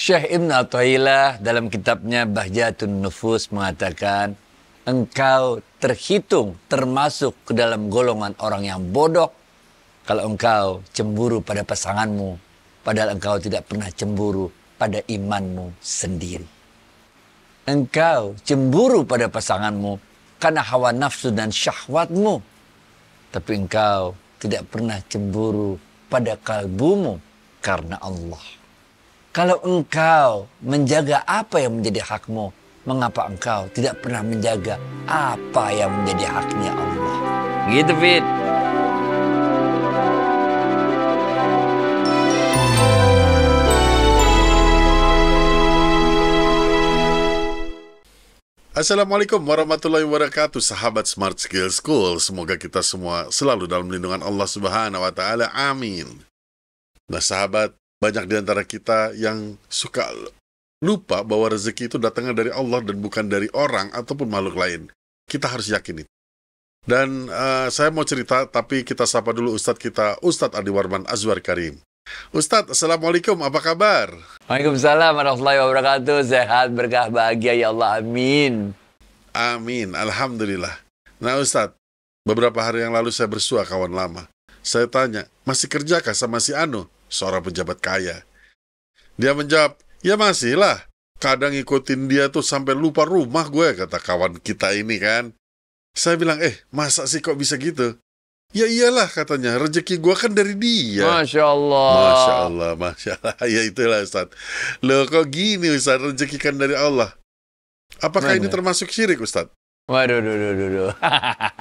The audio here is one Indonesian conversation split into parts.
Syekh Ibn Atta'illah dalam kitabnya Bahjatun Nufus mengatakan, engkau terhitung termasuk ke dalam golongan orang yang bodoh kalau engkau cemburu pada pasanganmu, padahal engkau tidak pernah cemburu pada imanmu sendiri. Engkau cemburu pada pasanganmu karena hawa nafsu dan syahwatmu, tapi engkau tidak pernah cemburu pada kalbumu karena Allah. Kalau engkau menjaga apa yang menjadi hakmu, mengapa engkau tidak pernah menjaga apa yang menjadi haknya Allah? Gitu, Fit. Assalamualaikum warahmatullahi wabarakatuh Sahabat Smart Skill School Semoga kita semua selalu dalam lindungan Allah Subhanahu wa taala. Amin. Nah, sahabat banyak di antara kita yang suka lupa bahwa rezeki itu datangnya dari Allah dan bukan dari orang ataupun makhluk lain. Kita harus yakin itu. Dan uh, saya mau cerita, tapi kita sapa dulu Ustadz kita, Ustadz Adi Warman Azwar Karim. Ustadz, Assalamualaikum, apa kabar? Waalaikumsalam warahmatullahi wabarakatuh. Sehat, berkah, bahagia, ya Allah. Amin. Amin, Alhamdulillah. Nah Ustadz, beberapa hari yang lalu saya bersua kawan lama. Saya tanya, masih kerjakah sama si Anu? seorang pejabat kaya. Dia menjawab, ya masih lah. Kadang ngikutin dia tuh sampai lupa rumah gue, kata kawan kita ini kan. Saya bilang, eh masa sih kok bisa gitu? Ya iyalah katanya, rezeki gue kan dari dia. Masya Allah. Masya Allah, Masya Allah. Ya itulah Ustaz. Loh kok gini Ustaz, rezeki kan dari Allah. Apakah Mereka. Nah, ini nah. termasuk syirik Ustaz? Waduh, duh, duh, duh,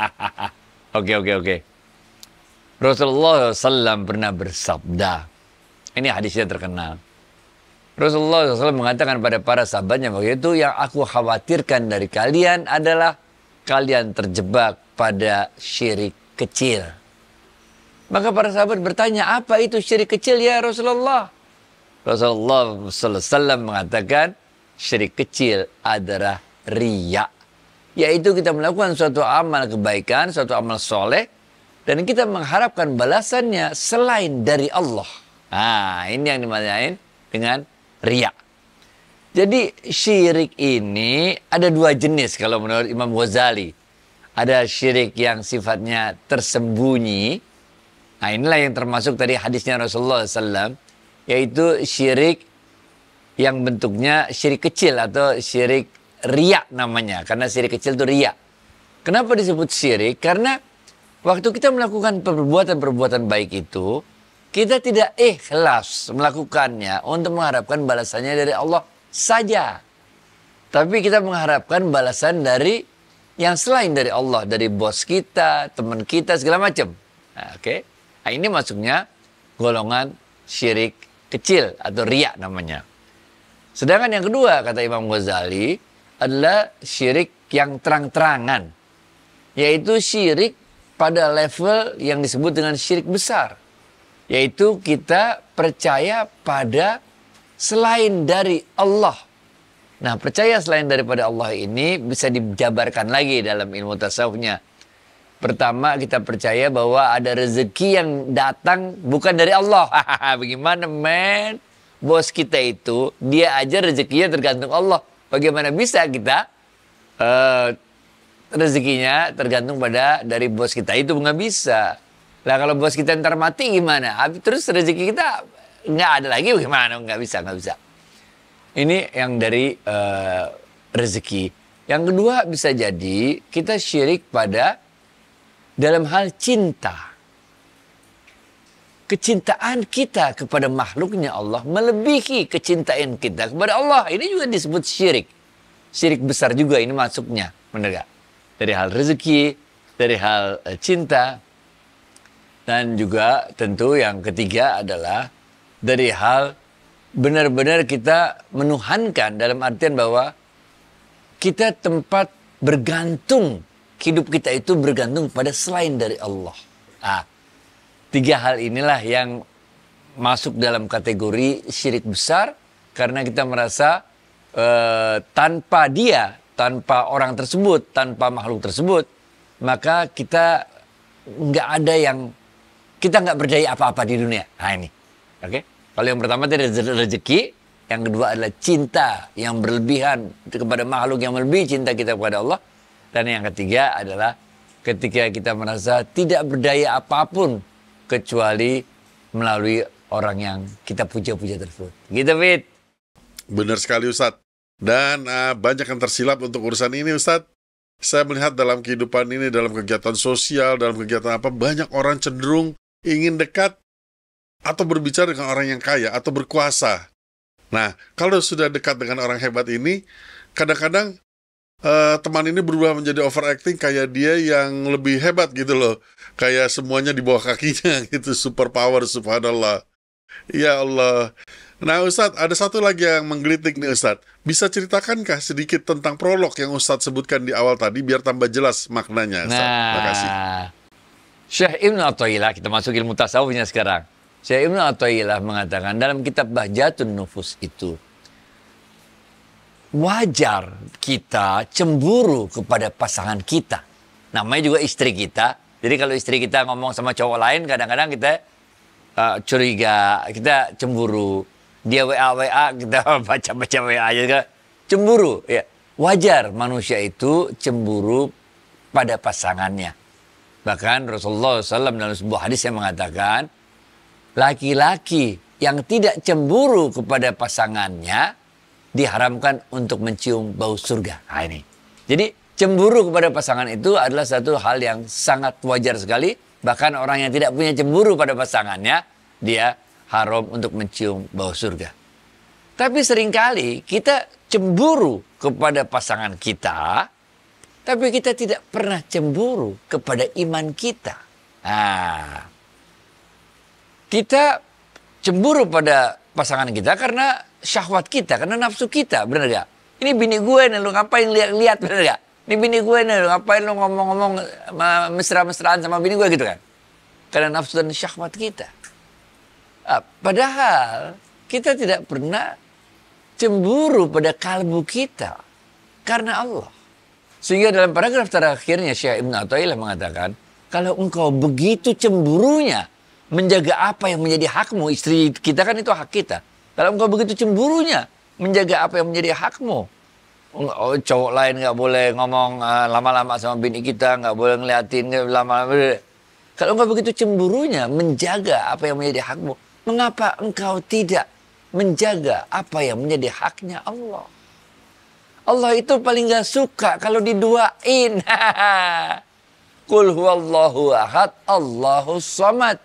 Oke, oke, oke. Rasulullah SAW pernah bersabda, ini hadisnya terkenal. Rasulullah SAW mengatakan pada para sahabatnya begitu yang aku khawatirkan dari kalian adalah kalian terjebak pada syirik kecil. Maka para sahabat bertanya, apa itu syirik kecil ya Rasulullah? Rasulullah SAW mengatakan, syirik kecil adalah riya. Yaitu kita melakukan suatu amal kebaikan, suatu amal soleh, dan kita mengharapkan balasannya selain dari Allah. Nah, ini yang dimaksudkan dengan riak. Jadi syirik ini ada dua jenis kalau menurut Imam Ghazali. Ada syirik yang sifatnya tersembunyi. Nah inilah yang termasuk tadi hadisnya Rasulullah SAW. Yaitu syirik yang bentuknya syirik kecil atau syirik riak namanya. Karena syirik kecil itu riak. Kenapa disebut syirik? Karena waktu kita melakukan perbuatan-perbuatan baik itu, kita tidak ikhlas melakukannya untuk mengharapkan balasannya dari Allah saja. Tapi kita mengharapkan balasan dari yang selain dari Allah, dari bos kita, teman kita, segala macam. Nah, Oke, okay? nah, ini masuknya golongan syirik kecil atau riak namanya. Sedangkan yang kedua kata Imam Ghazali adalah syirik yang terang-terangan, yaitu syirik pada level yang disebut dengan syirik besar. Yaitu kita percaya pada selain dari Allah. Nah, percaya selain daripada Allah ini bisa dijabarkan lagi dalam ilmu tasawufnya. Pertama, kita percaya bahwa ada rezeki yang datang bukan dari Allah. Bagaimana, men? Bos kita itu, dia aja rezekinya tergantung Allah. Bagaimana bisa kita uh, rezekinya tergantung pada dari bos kita itu nggak bisa. Lah kalau bos kita ntar mati gimana? Habis terus rezeki kita nggak ada lagi gimana? Nggak bisa, nggak bisa. Ini yang dari uh, rezeki. Yang kedua bisa jadi kita syirik pada dalam hal cinta. Kecintaan kita kepada makhluknya Allah melebihi kecintaan kita kepada Allah. Ini juga disebut syirik. Syirik besar juga ini masuknya, benar Dari hal rezeki, dari hal eh, cinta, dan juga tentu yang ketiga adalah dari hal benar-benar kita menuhankan dalam artian bahwa kita tempat bergantung hidup kita itu bergantung pada selain dari Allah. Nah, tiga hal inilah yang masuk dalam kategori syirik besar karena kita merasa eh, tanpa dia, tanpa orang tersebut, tanpa makhluk tersebut, maka kita nggak ada yang kita nggak berdaya apa-apa di dunia. Nah ini, oke? Okay? Kalau yang pertama tadi rezeki, yang kedua adalah cinta yang berlebihan kepada makhluk yang lebih cinta kita kepada Allah, dan yang ketiga adalah ketika kita merasa tidak berdaya apapun kecuali melalui orang yang kita puja-puja tersebut. Gitu, Fit. Benar sekali, Ustadz. Dan uh, banyak yang tersilap untuk urusan ini, Ustadz. Saya melihat dalam kehidupan ini, dalam kegiatan sosial, dalam kegiatan apa, banyak orang cenderung ingin dekat atau berbicara dengan orang yang kaya atau berkuasa. Nah, kalau sudah dekat dengan orang hebat ini, kadang-kadang uh, teman ini berubah menjadi overacting kayak dia yang lebih hebat gitu loh. Kayak semuanya di bawah kakinya gitu, super power subhanallah. Ya Allah. Nah Ustadz, ada satu lagi yang menggelitik nih Ustadz. Bisa ceritakankah sedikit tentang prolog yang Ustadz sebutkan di awal tadi biar tambah jelas maknanya Ustadz? Nah, Makasih. Syekh Ibn Atta'ilah, kita masuk ilmu tasawufnya sekarang. Syekh Ibn Atta'ilah mengatakan dalam kitab Bahjatun Nufus itu, wajar kita cemburu kepada pasangan kita. Namanya juga istri kita. Jadi kalau istri kita ngomong sama cowok lain, kadang-kadang kita uh, curiga, kita cemburu. Dia WA WA kita baca baca WA aja cemburu. Ya. Wajar manusia itu cemburu pada pasangannya. Bahkan Rasulullah SAW dalam sebuah hadis yang mengatakan, laki-laki yang tidak cemburu kepada pasangannya diharamkan untuk mencium bau surga. Nah, ini. Jadi cemburu kepada pasangan itu adalah satu hal yang sangat wajar sekali. Bahkan orang yang tidak punya cemburu pada pasangannya, dia haram untuk mencium bau surga. Tapi seringkali kita cemburu kepada pasangan kita, tapi kita tidak pernah cemburu kepada iman kita. Nah, kita cemburu pada pasangan kita karena syahwat kita, karena nafsu kita, benar gak? Ini bini gue nih, lu ngapain lihat-lihat, benar gak? Ini bini gue nih, lu ngapain lu ngomong-ngomong mesra-mesraan sama bini gue gitu kan? Karena nafsu dan syahwat kita. Nah, padahal kita tidak pernah cemburu pada kalbu kita karena Allah. Sehingga dalam paragraf terakhirnya Syekh Ibn Atta'illah mengatakan, kalau engkau begitu cemburunya menjaga apa yang menjadi hakmu, istri kita kan itu hak kita. Kalau engkau begitu cemburunya menjaga apa yang menjadi hakmu, oh, cowok lain nggak boleh ngomong ah, lama-lama uh, sama bini kita nggak boleh ngeliatin lama-lama kalau engkau begitu cemburunya menjaga apa yang menjadi hakmu mengapa engkau tidak menjaga apa yang menjadi haknya Allah Allah itu paling gak suka kalau diduain. Kulhu huwallahu ahad Allahu samad.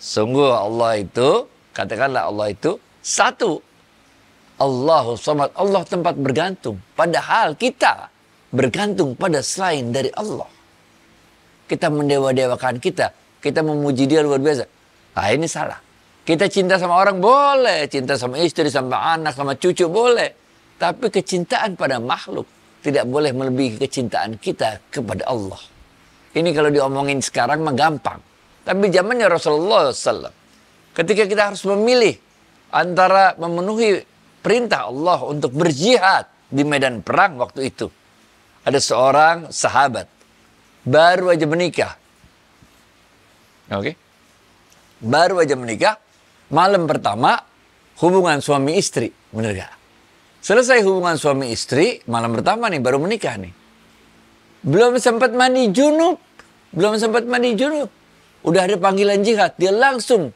Sungguh Allah itu, katakanlah Allah itu satu. Allahu samad. Allah tempat bergantung. Padahal kita bergantung pada selain dari Allah. Kita mendewa-dewakan kita. Kita memuji dia luar biasa. Ah ini salah. Kita cinta sama orang boleh. Cinta sama istri, sama anak, sama cucu boleh tapi kecintaan pada makhluk tidak boleh melebihi kecintaan kita kepada Allah. Ini kalau diomongin sekarang mah Tapi zamannya Rasulullah SAW. Ketika kita harus memilih antara memenuhi perintah Allah untuk berjihad di medan perang waktu itu. Ada seorang sahabat baru aja menikah. Oke. Okay. Baru aja menikah, malam pertama hubungan suami istri, benar gak? Selesai hubungan suami istri, malam pertama nih baru menikah nih. Belum sempat mandi junub, belum sempat mandi junub. Udah ada panggilan jihad, dia langsung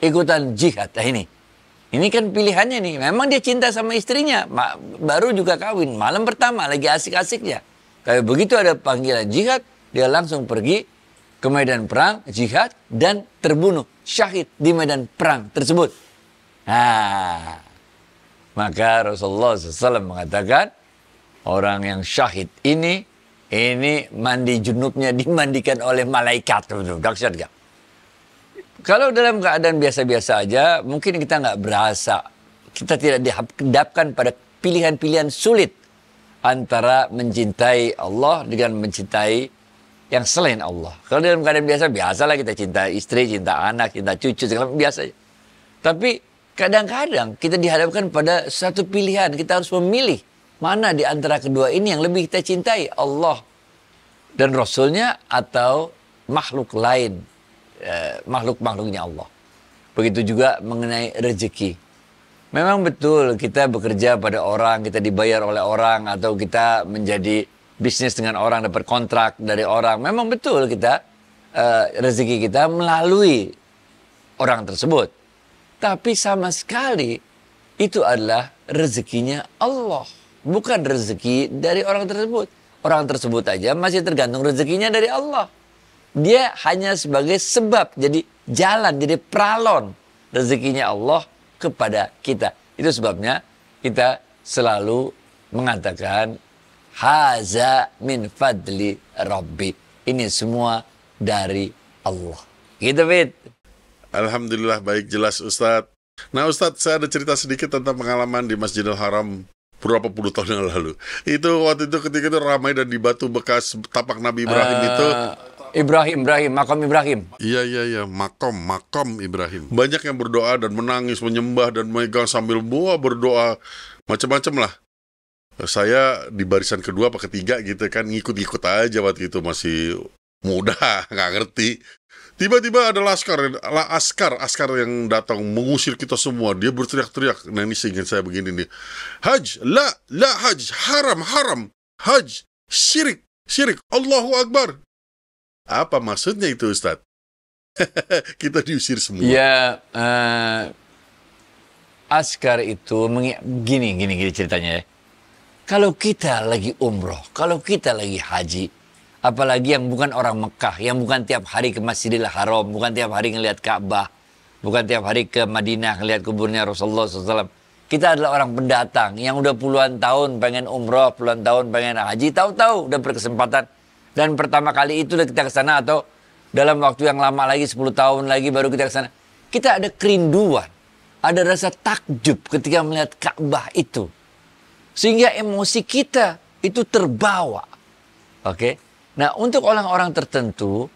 ikutan jihad. Nah ini, ini kan pilihannya nih. Memang dia cinta sama istrinya, baru juga kawin. Malam pertama lagi asik-asiknya. Kayak begitu ada panggilan jihad, dia langsung pergi ke medan perang, jihad, dan terbunuh. Syahid di medan perang tersebut. Nah, maka Rasulullah SAW mengatakan, orang yang syahid ini, ini mandi junubnya dimandikan oleh malaikat. Dahsyat gak? Kalau dalam keadaan biasa-biasa aja, mungkin kita nggak berasa. Kita tidak dihadapkan pada pilihan-pilihan sulit antara mencintai Allah dengan mencintai yang selain Allah. Kalau dalam keadaan biasa, biasalah kita cinta istri, cinta anak, cinta cucu, segala biasa. Tapi Kadang-kadang kita dihadapkan pada satu pilihan, kita harus memilih mana di antara kedua ini yang lebih kita cintai, Allah dan Rasulnya atau makhluk lain, eh, makhluk-makhluknya Allah. Begitu juga mengenai rezeki. Memang betul kita bekerja pada orang, kita dibayar oleh orang, atau kita menjadi bisnis dengan orang, dapat kontrak dari orang. Memang betul kita eh, rezeki kita melalui orang tersebut. Tapi sama sekali itu adalah rezekinya Allah. Bukan rezeki dari orang tersebut. Orang tersebut aja masih tergantung rezekinya dari Allah. Dia hanya sebagai sebab, jadi jalan, jadi pralon rezekinya Allah kepada kita. Itu sebabnya kita selalu mengatakan haza min fadli rabbi. Ini semua dari Allah. Gitu, Fit. Alhamdulillah baik jelas Ustadz. Nah Ustadz, saya ada cerita sedikit tentang pengalaman di Masjidil Haram berapa puluh tahun yang lalu. Itu waktu itu ketika itu ramai dan di batu bekas tapak Nabi Ibrahim uh, itu Ibrahim, Ibrahim, makam Ibrahim. Iya, iya, iya, makom makom Ibrahim. Banyak yang berdoa dan menangis, menyembah dan megang sambil buah berdoa macam-macam lah saya di barisan kedua apa ketiga gitu kan ngikut-ngikut aja waktu itu masih muda nggak ngerti Tiba-tiba ada laskar, askar, askar yang datang mengusir kita semua. Dia berteriak-teriak. Nah ini seingat saya begini nih. Haj, la, la haj, haram, haram. Haj, syirik, syirik, Allahu Akbar. Apa maksudnya itu Ustaz? kita diusir semua. Ya, uh, askar itu, gini, gini, gini ceritanya ya. Kalau kita lagi umroh, kalau kita lagi haji, Apalagi yang bukan orang Mekah, yang bukan tiap hari ke Masjidil Haram, bukan tiap hari ngelihat Ka'bah, bukan tiap hari ke Madinah ngelihat kuburnya Rasulullah SAW. Kita adalah orang pendatang yang udah puluhan tahun pengen umroh, puluhan tahun pengen haji, tahu-tahu udah berkesempatan. Dan pertama kali itu udah kita ke sana atau dalam waktu yang lama lagi 10 tahun lagi baru kita ke sana. Kita ada kerinduan, ada rasa takjub ketika melihat Ka'bah itu. Sehingga emosi kita itu terbawa. Oke. Okay? Nah, untuk orang-orang tertentu,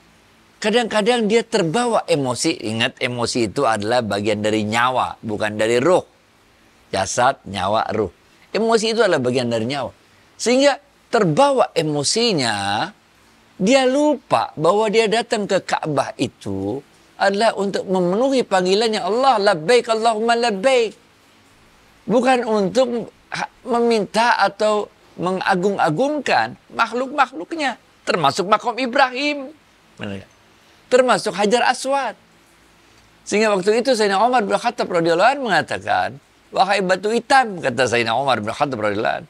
kadang-kadang dia terbawa emosi. Ingat, emosi itu adalah bagian dari nyawa, bukan dari ruh. Jasad, nyawa, ruh. Emosi itu adalah bagian dari nyawa. Sehingga terbawa emosinya, dia lupa bahwa dia datang ke Ka'bah itu adalah untuk memenuhi panggilannya Allah, labbaik Allahumma labbaik. Bukan untuk meminta atau mengagung-agungkan makhluk-makhluknya. Termasuk makom Ibrahim. Termasuk Hajar Aswad. Sehingga waktu itu Sayyidina Umar bin Khattab radhiyallahu mengatakan, "Wahai batu hitam," kata Sayyidina Umar bin Khattab radhiyallahu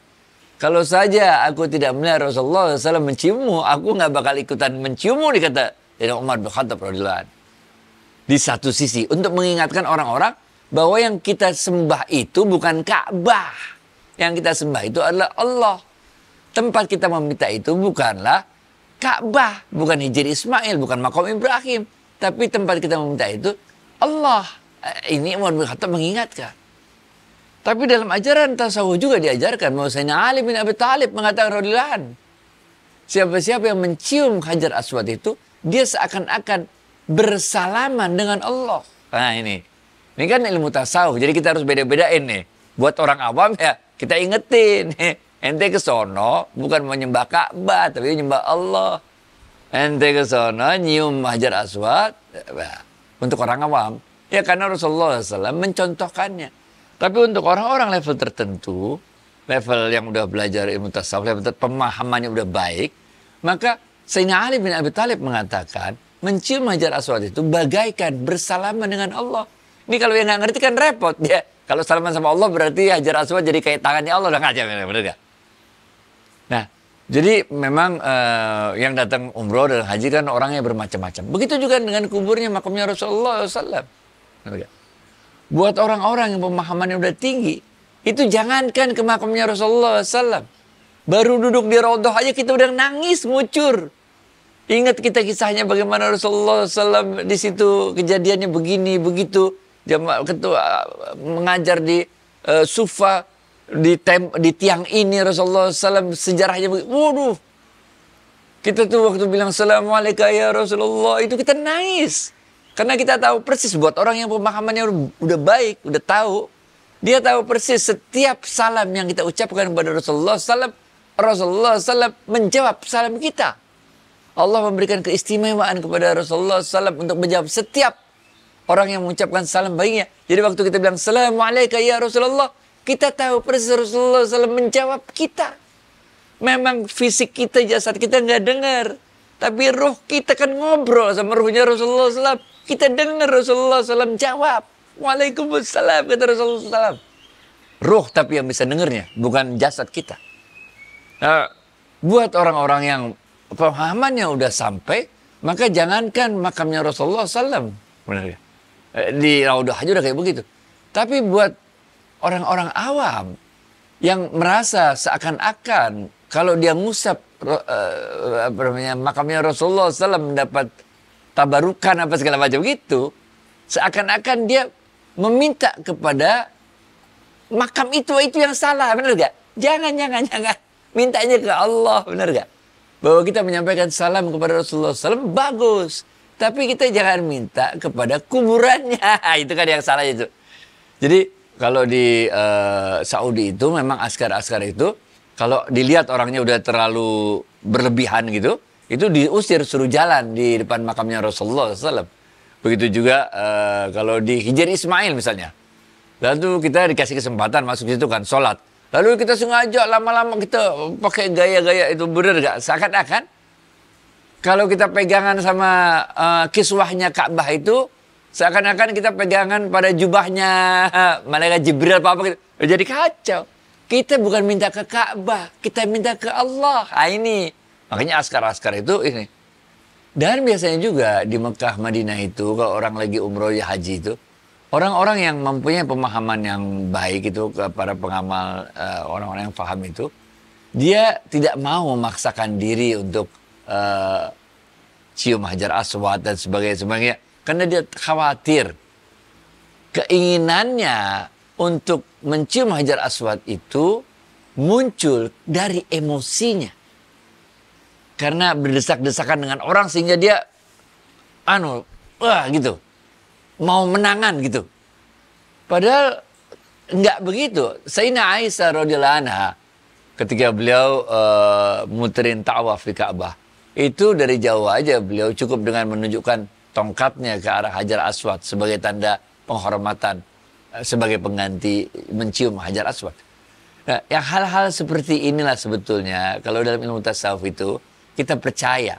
kalau saja aku tidak melihat Rasulullah SAW menciummu, aku nggak bakal ikutan menciummu, dikata Sayyidina Umar bin Khattab radhiyallahu Di satu sisi, untuk mengingatkan orang-orang bahwa yang kita sembah itu bukan Ka'bah. Yang kita sembah itu adalah Allah. Tempat kita meminta itu bukanlah Ka'bah, bukan Hijri Ismail, bukan makom Ibrahim. Tapi tempat kita meminta itu Allah. Eh, ini Umar bin Khattab mengingatkan. Tapi dalam ajaran tasawuf juga diajarkan saya Ali bin Abi Talib mengatakan rodilahan. Siapa-siapa yang mencium Hajar Aswad itu, dia seakan-akan bersalaman dengan Allah. Nah ini, ini kan ilmu tasawuf. Jadi kita harus beda-bedain nih. Buat orang awam ya kita ingetin. Ente ke sono bukan menyembah Ka'bah, tapi menyembah Allah. Ente ke sono nyium hajar aswad ya, untuk orang awam. Ya karena Rasulullah SAW mencontohkannya. Tapi untuk orang-orang level tertentu, level yang udah belajar ilmu tasawuf, level pemahamannya udah baik, maka Sayyidina Ali bin Abi Thalib mengatakan, mencium hajar aswad itu bagaikan bersalaman dengan Allah. Ini kalau yang nggak ngerti kan repot Ya. Kalau salaman sama Allah berarti hajar aswad jadi kayak tangannya Allah. Udah ngajak, ya, bener nggak? Nah, jadi memang uh, yang datang umroh dan haji kan orangnya bermacam-macam. Begitu juga dengan kuburnya makamnya Rasulullah SAW. Buat orang-orang yang pemahamannya udah tinggi, itu jangankan ke makamnya Rasulullah SAW. Baru duduk di rodoh aja kita udah nangis, ngucur. Ingat kita kisahnya bagaimana Rasulullah SAW di situ kejadiannya begini, begitu. Jama, ketua, eh, mengajar di uh, Sufa, di, tem, di tiang ini Rasulullah SAW sejarahnya begitu. Waduh, kita tuh waktu bilang Assalamualaikum ya Rasulullah itu kita nangis. Karena kita tahu persis buat orang yang pemahamannya udah baik, udah tahu. Dia tahu persis setiap salam yang kita ucapkan kepada Rasulullah SAW, Rasulullah SAW menjawab salam kita. Allah memberikan keistimewaan kepada Rasulullah SAW untuk menjawab setiap orang yang mengucapkan salam baiknya. Jadi waktu kita bilang Assalamualaikum ya Rasulullah, kita tahu persis Rasulullah SAW menjawab kita. Memang fisik kita, jasad kita nggak dengar. Tapi ruh kita kan ngobrol sama ruhnya Rasulullah SAW. Kita dengar Rasulullah SAW jawab. Waalaikumsalam, kata Rasulullah SAW. Ruh tapi yang bisa dengarnya, bukan jasad kita. Nah, buat orang-orang yang pemahamannya udah sampai, maka jangankan makamnya Rasulullah SAW. Benar ya? Eh, di Raudah aja udah kayak begitu. Tapi buat orang-orang awam yang merasa seakan-akan kalau dia ngusap uh, apa namanya makamnya Rasulullah SAW mendapat tabarukan apa segala macam gitu, seakan-akan dia meminta kepada makam itu itu yang salah, benar gak? Jangan, jangan, jangan. Mintanya ke Allah, benar gak? Bahwa kita menyampaikan salam kepada Rasulullah SAW bagus, tapi kita jangan minta kepada kuburannya. itu kan yang salah itu. Jadi kalau di uh, Saudi itu memang askar-askar itu kalau dilihat orangnya udah terlalu berlebihan gitu, itu diusir suruh jalan di depan makamnya Rasulullah SAW. Begitu juga uh, kalau di Hijr Ismail misalnya. Lalu kita dikasih kesempatan masuk situ kan sholat. Lalu kita sengaja lama-lama kita pakai gaya-gaya itu bener gak? Seakan-akan kalau kita pegangan sama uh, kiswahnya Ka'bah itu Seakan-akan kita pegangan pada jubahnya malaikat Jibril apa apa gitu. Jadi kacau. Kita bukan minta ke Ka'bah, kita minta ke Allah. Nah, ini makanya askar-askar itu ini. Dan biasanya juga di Mekah Madinah itu kalau orang lagi umroh ya haji itu orang-orang yang mempunyai pemahaman yang baik itu kepada pengamal eh, orang-orang uh, yang paham itu dia tidak mau memaksakan diri untuk uh, cium hajar aswad dan sebagainya sebagainya karena dia khawatir. Keinginannya untuk mencium Hajar Aswad itu muncul dari emosinya. Karena berdesak-desakan dengan orang sehingga dia anu, wah gitu. Mau menangan gitu. Padahal enggak begitu. Sayyidina Aisyah radhiyallahu anha ketika beliau uh, muterin tawaf di Ka'bah itu dari jauh aja beliau cukup dengan menunjukkan tongkatnya ke arah Hajar Aswad sebagai tanda penghormatan eh, sebagai pengganti mencium Hajar Aswad. Nah, yang hal-hal seperti inilah sebetulnya kalau dalam ilmu tasawuf itu kita percaya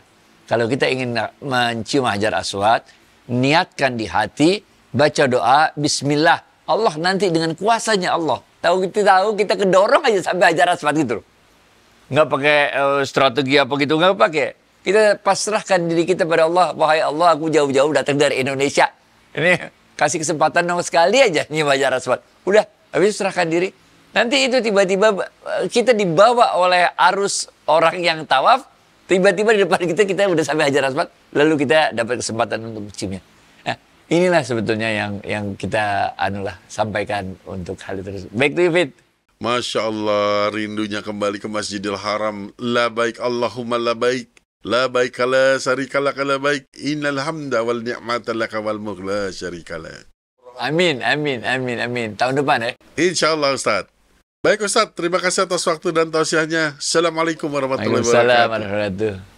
kalau kita ingin mencium Hajar Aswad, niatkan di hati, baca doa bismillah. Allah nanti dengan kuasanya Allah. Tahu kita tahu kita kedorong aja sampai Hajar Aswad gitu. Nggak pakai uh, strategi apa gitu, nggak pakai kita pasrahkan diri kita pada Allah. Wahai Allah, aku jauh-jauh datang dari Indonesia. Ini kasih kesempatan dong sekali aja nih wajar Rasul Udah, habis serahkan diri. Nanti itu tiba-tiba eh, kita dibawa oleh arus orang yang tawaf. Tiba-tiba di depan kita, kita udah sampai Hajar Aswad. Lalu kita dapat kesempatan untuk menciumnya. Nah, inilah sebetulnya yang yang kita anulah sampaikan untuk hal itu. Terus. Back to you, Fit. Masya Allah, rindunya kembali ke Masjidil Haram. Labaik Allahumma labaik. La baik la syarikala kala baik. Innal hamda wal ni'mata laka wal mughla syarikala. Amin, amin, amin, amin. Tahun depan eh. InsyaAllah Ustaz. Baik Ustaz, terima kasih atas waktu dan tausiahnya. Assalamualaikum warahmatullahi wabarakatuh. Waalaikumsalam warahmatullahi wabarakatuh.